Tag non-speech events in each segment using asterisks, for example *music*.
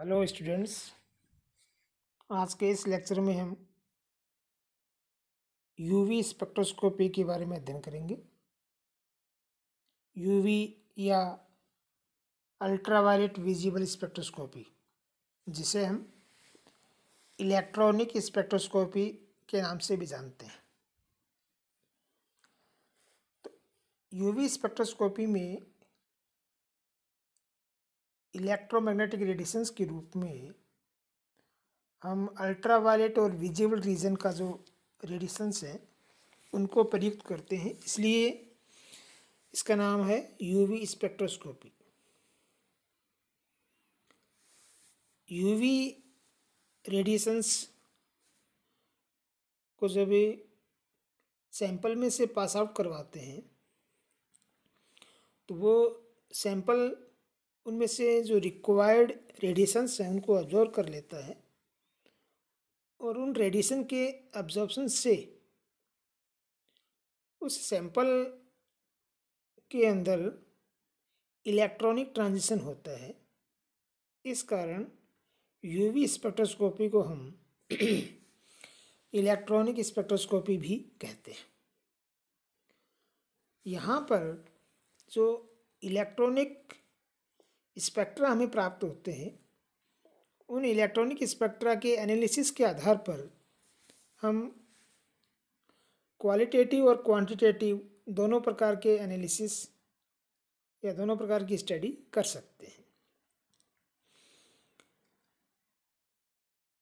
hello students आज के इस लेक्चर में हम यूवी स्पेक्ट्रोस्कोपी के बारे में अध्ययन करेंगे यूवी या अल्ट्रावायलेट विजिबल स्पेक्ट्रोस्कोपी जिसे हम इलेक्ट्रॉनिक स्पेक्ट्रोस्कोपी के नाम से भी जानते हैं तो यूवी स्पेक्ट्रोस्कोपी में इलेक्ट्रोमैग्नेटिक रेडिएशंस के रूप में हम अल्ट्रावायलेट और विजिबल रीजन का जो रेडिएशंस है उनको प्रयुक्त करते हैं इसलिए इसका नाम है यूवी स्पेक्ट्रोस्कोपी यूवी रेडिएशंस को जब सैंपल में से पास आउट करवाते हैं तो वो सैंपल उनमें से जो रिक्वायर्ड रेडिएशंस हैं उनको ऑब्जॉर्व कर लेता है और उन रेडिएशन के ऑब्जर्वेशन से उस सैंपल के अंदर इलेक्ट्रॉनिक ट्रांजिशन होता है इस कारण यूवी स्पेक्ट्रोस्कोपी को हम इलेक्ट्रॉनिक स्पेक्ट्रोस्कोपी भी कहते हैं यहाँ पर जो इलेक्ट्रॉनिक स्पेक्ट्रा हमें प्राप्त होते हैं उन इलेक्ट्रॉनिक स्पेक्ट्रा के एनालिसिस के आधार पर हम क्वालिटेटिव और क्वांटिटेटिव दोनों प्रकार के एनालिसिस या दोनों प्रकार की स्टडी कर सकते हैं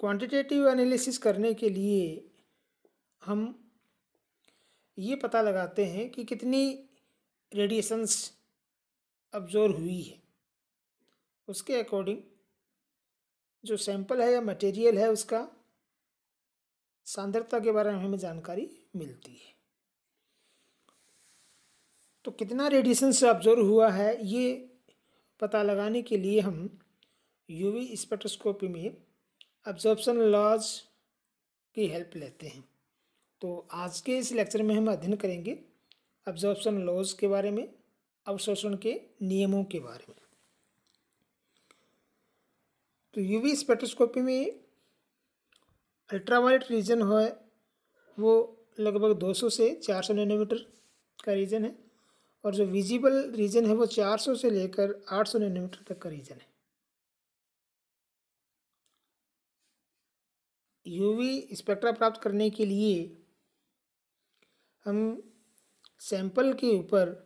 क्वांटिटेटिव एनालिसिस करने के लिए हम ये पता लगाते हैं कि कितनी रेडिएशंस अब्जोर हुई है उसके अकॉर्डिंग जो सैंपल है या मटेरियल है उसका सांद्रता के बारे में हमें जानकारी मिलती है तो कितना रेडिएशन से ऑब्जर्व हुआ है ये पता लगाने के लिए हम यूवी स्पेक्ट्रोस्कोपी में ऑब्जॉर्बसन लॉज की हेल्प लेते हैं तो आज के इस लेक्चर में हम अध्ययन करेंगे ऑब्जॉर्प्शन लॉज के बारे में अवशोषण के नियमों के बारे में तो यूवी स्पेक्ट्रोस्कोपी में अल्ट्रावायलेट रीजन हो है वो लगभग 200 से 400 नैनोमीटर का रीजन है और जो विजिबल रीजन है वो 400 से लेकर 800 नैनोमीटर तक का रीजन है यूवी स्पेक्ट्रा प्राप्त करने के लिए हम सैंपल के ऊपर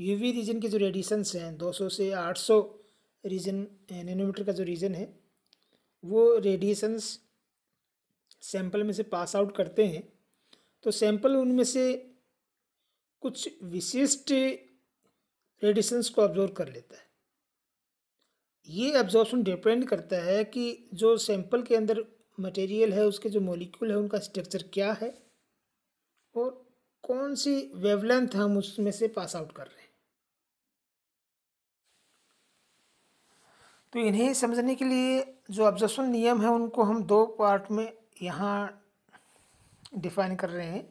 यूवी रीजन के जो रेडिएशंस हैं 200 से 800 रीजन नैनोमीटर का जो रीजन है वो रेडिएशंस सैंपल में से पास आउट करते हैं तो सैंपल उनमें से कुछ विशिष्ट रेडिएशंस को ऑब्जॉर्व कर लेता है ये ऑब्जॉर्बन डिपेंड करता है कि जो सैंपल के अंदर मटेरियल है उसके जो मॉलिक्यूल है उनका स्ट्रक्चर क्या है और कौन सी वेवलेंथ हम उसमें से पास आउट कर रहे हैं तो इन्हें समझने के लिए जो ऑब्जर्वेशन नियम है उनको हम दो पार्ट में यहाँ डिफाइन कर रहे हैं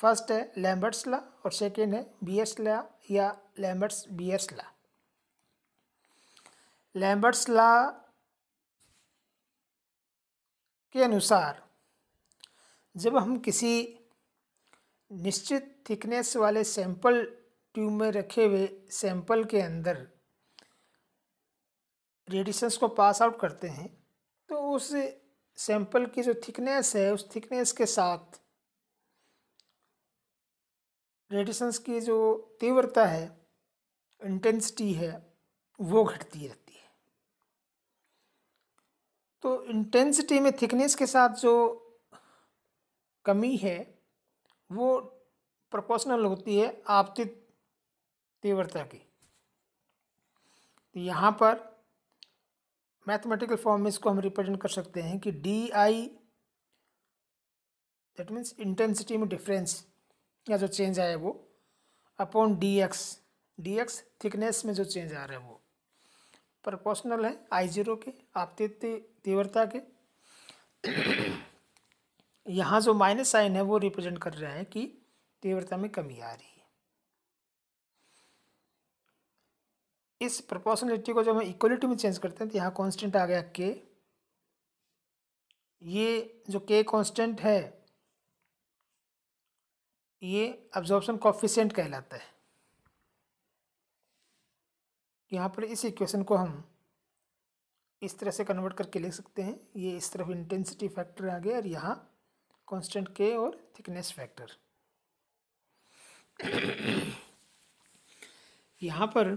फर्स्ट है लैम्बर्ट्स ला और सेकेंड है बीएस ला या Lambert's Beer's law Lambert's law के अनुसार जब हम किसी निश्चित थिकनेस वाले सैंपल ट्यूब में रखे हुए सैंपल के अंदर रेडिएशंस को पास आउट करते हैं तो उस सैंपल की जो थिकनेस है उस थिकनेस के साथ रेडिएशंस की जो तीव्रता है इंटेंसिटी है वो घटती रहती है तो इंटेंसिटी में थिकनेस के साथ जो कमी है वो प्रोपोर्शनल होती है आपतित तीव्रता की तो यहाँ पर मैथमेटिकल फॉर्म में इसको हम रिप्रेजेंट कर सकते हैं कि d I that means intensity में डिफरेंस या जो चेंज आया वो upon d x d x thickness में जो चेंज आ रहा है वो प्रपोर्शनल है आई जीरो के आप तीव्रता के यहाँ जो माइनस साइन है वो रिप्रेजेंट कर रहा है कि तीव्रता में कमी आ रही है इस प्रोपोर्शनलिटी को जब हम इक्वलिटी में चेंज करते हैं तो यहाँ कांस्टेंट आ गया के ये जो के कांस्टेंट है ये अब्जॉर्प्शन कॉफिशेंट कहलाता है यहाँ पर इस इक्वेशन को हम इस तरह से कन्वर्ट करके लिख सकते हैं ये इस तरफ इंटेंसिटी फैक्टर आ गया और यहाँ कांस्टेंट के और थिकनेस फैक्टर *coughs* यहाँ पर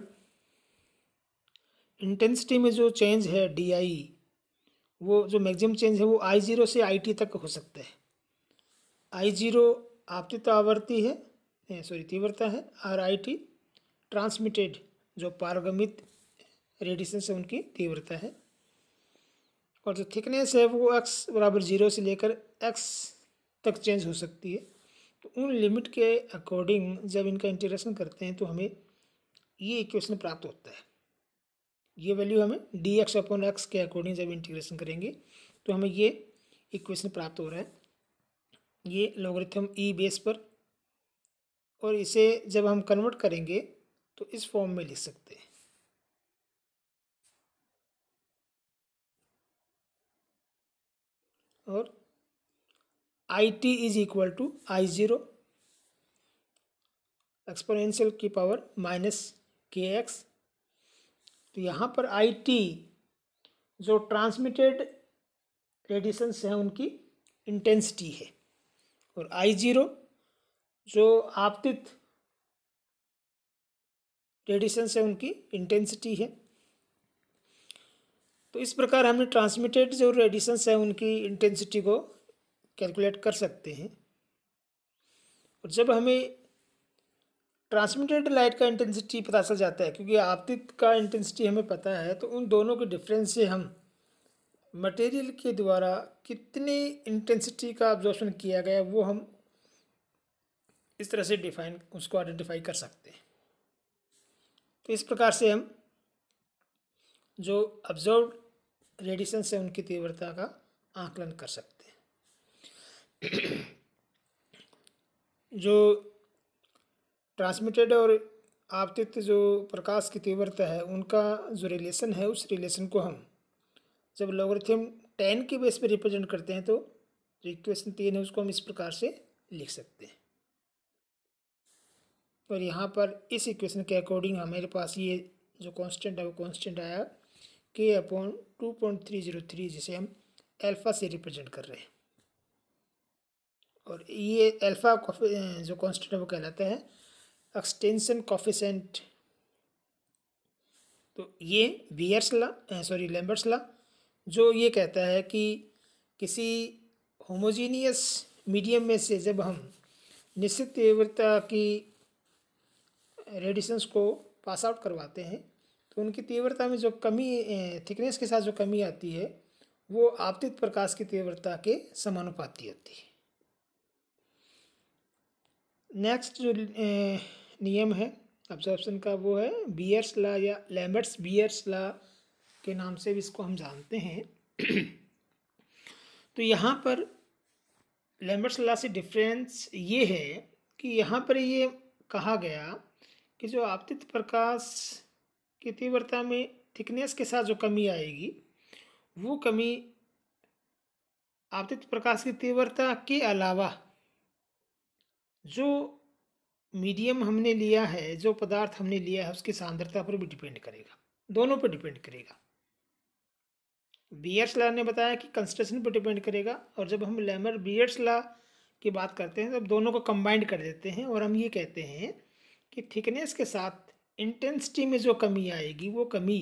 इंटेंसिटी में जो चेंज है डी आई वो जो मैक्सिमम चेंज है वो आई जीरो से आई टी तक हो सकता है आई जीरो आपतित तो आवर्ती है सॉरी तीव्रता है और आई टी ट्रांसमिटेड जो पारगमित रेडिएशन से उनकी तीव्रता है और जो थिकनेस है वो एक्स बराबर जीरो से लेकर एक्स तक चेंज हो सकती है तो उन लिमिट के अकॉर्डिंग जब इनका इंटीग्रेशन करते हैं तो हमें ये इक्वेशन प्राप्त होता है ये वैल्यू हमें डी एक्स अपॉन एक्स के अकॉर्डिंग जब इंटीग्रेशन करेंगे तो हमें ये इक्वेशन प्राप्त हो रहा है ये लॉगरिथम ई बेस पर और इसे जब हम कन्वर्ट करेंगे तो इस फॉर्म में लिख सकते हैं और I t is equal to I zero exponential की पावर माइनस के एक्स तो यहाँ पर आई जो ट्रांसमिटेड रेडिएशंस हैं उनकी इंटेंसिटी है और आई जीरो जो आपतित रेडिएशंस है उनकी इंटेंसिटी है तो इस प्रकार हमने ट्रांसमिटेड जो रेडिएशंस हैं उनकी इंटेंसिटी को कैलकुलेट कर सकते हैं और जब हमें ट्रांसमिटेड लाइट का इंटेंसिटी पता चल जाता है क्योंकि आपतित का इंटेंसिटी हमें पता है तो उन दोनों के डिफरेंस से हम मटेरियल के द्वारा कितनी इंटेंसिटी का ऑब्जॉर्बन किया गया वो हम इस तरह से डिफाइन उसको आइडेंटिफाई कर सकते हैं तो इस प्रकार से हम जो ऑब्जर्व रेडिएशन से उनकी तीव्रता का आकलन कर सकते हैं जो ट्रांसमिटेड और आपतित जो प्रकाश की तीव्रता है उनका जो रिलेशन है उस रिलेशन को हम जब लॉगरिथम टेन के बेस पर रिप्रेजेंट करते हैं तो जो इक्वेशन तीन है उसको हम इस प्रकार से लिख सकते हैं और यहाँ पर इस इक्वेशन के अकॉर्डिंग हमारे पास ये जो कांस्टेंट है वो कांस्टेंट आया K upon two point three zero three जिसे हम अल्फ़ा से रिप्रेजेंट कर रहे हैं और ये अल्फ़ा जो कांस्टेंट है वो कहलाता है एक्सटेंशन कॉफिशेंट तो ये वियर्स ला सॉरी लेम्बर्स ला जो ये कहता है कि किसी होमोजीनियस मीडियम में से जब हम निश्चित तीव्रता की रेडिशंस को पास आउट करवाते हैं तो उनकी तीव्रता में जो कमी थिकनेस के साथ जो कमी आती है वो आपतित प्रकाश की तीव्रता के समानुपाती होती है नेक्स्ट जो नियम है ऑब्जर्वेशन का वो है बियर्स ला या लैम्बर्ट्स बियर्स ला के नाम से भी इसको हम जानते हैं *clears throat* तो यहाँ पर लैम्बर्ट्स ला से डिफरेंस ये है कि यहाँ पर ये कहा गया कि जो आपतित प्रकाश की तीव्रता में थिकनेस के साथ जो कमी आएगी वो कमी आपतित प्रकाश की तीव्रता के अलावा जो मीडियम हमने लिया है जो पदार्थ हमने लिया है उसकी सांद्रता पर भी डिपेंड करेगा दोनों पर डिपेंड करेगा बीएस ला ने बताया कि कंस्ट्रक्शन पर डिपेंड करेगा और जब हम लेमर एस ला की बात करते हैं तब दोनों को कंबाइंड कर देते हैं और हम ये कहते हैं कि थिकनेस के साथ इंटेंसिटी में जो कमी आएगी वो कमी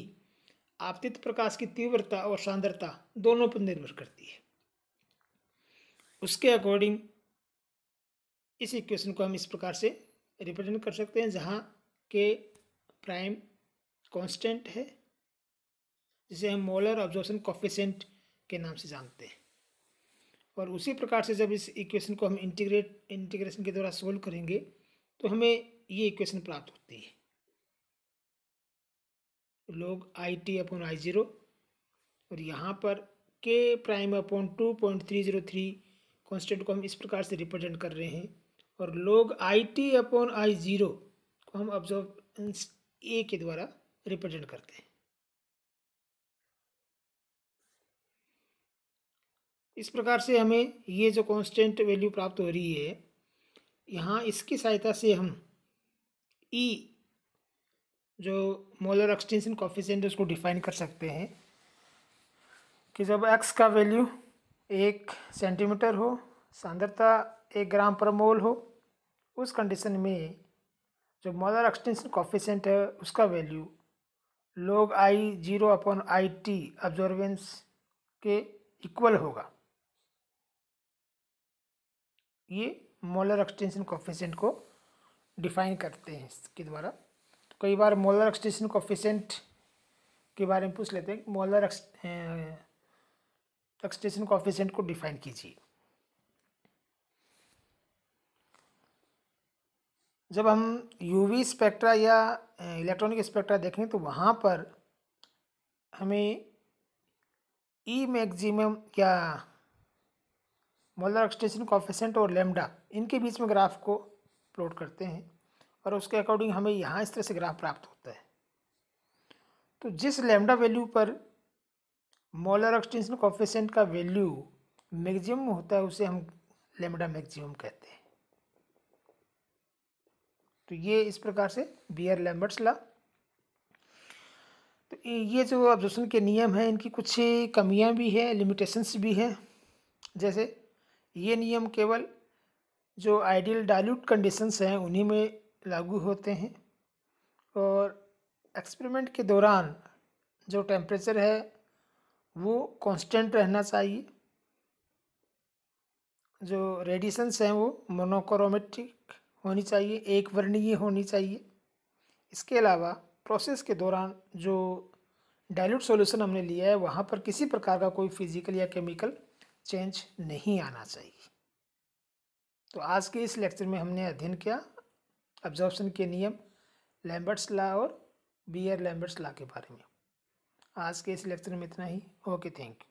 आपतित प्रकाश की तीव्रता और सांद्रता दोनों पर निर्भर करती है उसके अकॉर्डिंग इस इक्वेशन को हम इस प्रकार से रिप्रेजेंट कर सकते हैं जहाँ के प्राइम कांस्टेंट है जिसे हम मोलर ऑब्जॉर्प्शन कॉफिशेंट के नाम से जानते हैं और उसी प्रकार से जब इस इक्वेशन को हम इंटीग्रेट इंटीग्रेशन के द्वारा सोल्व करेंगे तो हमें ये इक्वेशन प्राप्त होती है log I T upon I zero और यहाँ पर K prime upon two point three zero three constant को हम इस प्रकार से रिप्रेजेंट कर रहे हैं और log I T upon I zero को हम ऑब्जर्व ए के द्वारा रिप्रेजेंट करते हैं इस प्रकार से हमें ये जो कांस्टेंट वैल्यू प्राप्त हो रही है यहाँ इसकी सहायता से हम ई e जो मोलर एक्सटेंशन कॉफिशेंट उसको डिफाइन कर सकते हैं कि जब एक्स का वैल्यू एक सेंटीमीटर हो सांद्रता एक ग्राम पर मोल हो उस कंडीशन में जो मॉलर एक्सटेंशन कॉफिशेंट है उसका value log I zero upon I T absorbance के इक्वल होगा ये मोलर एक्सटेंशन कॉफिशेंट को डिफाइन करते हैं इसके द्वारा कई बार मोलर एक्सटेंशन कॉफिशेंट के बारे में पूछ लेते हैं मोलर एक्सटेंशन कॉफिशेंट को डिफाइन कीजिए जब हम यूवी स्पेक्ट्रा या इलेक्ट्रॉनिक स्पेक्ट्रा देखें तो वहाँ पर हमें ई मैक्सिमम क्या मोलर एक्सटेंशन कॉफिशेंट और लेमडा इनके बीच में ग्राफ को प्लॉट करते हैं और उसके अकॉर्डिंग हमें यहाँ इस तरह से ग्राफ प्राप्त होता है तो जिस लेमडा वैल्यू पर मोलर एक्सटेंशन कॉफिशेंट का वैल्यू मैक्सिमम होता है उसे हम लेमडा मैक्सिमम कहते हैं तो ये इस प्रकार से बियर लैम्बर्ट्स ला तो ये जो ऑब्जर्वेशन के नियम हैं इनकी कुछ कमियां भी हैं लिमिटेशंस भी हैं जैसे ये नियम केवल जो आइडियल डाइल्यूट कंडीशंस हैं उन्हीं में लागू होते हैं और एक्सपेरिमेंट के दौरान जो टेम्परेचर है वो कांस्टेंट रहना चाहिए जो रेडिएशंस हैं वो मोनोक्रोमेटिक होनी चाहिए एक वर्णीय होनी चाहिए इसके अलावा प्रोसेस के दौरान जो डाइल्यूट सॉल्यूशन हमने लिया है वहाँ पर किसी प्रकार का कोई फिजिकल या केमिकल चेंज नहीं आना चाहिए तो आज के इस लेक्चर में हमने अध्ययन किया ऑब्जॉर्प्शन के नियम लैम्बर्ट्स ला और बी आर लैम्बर्ट्स ला के बारे में आज के इस लेक्चर में इतना ही ओके थैंक यू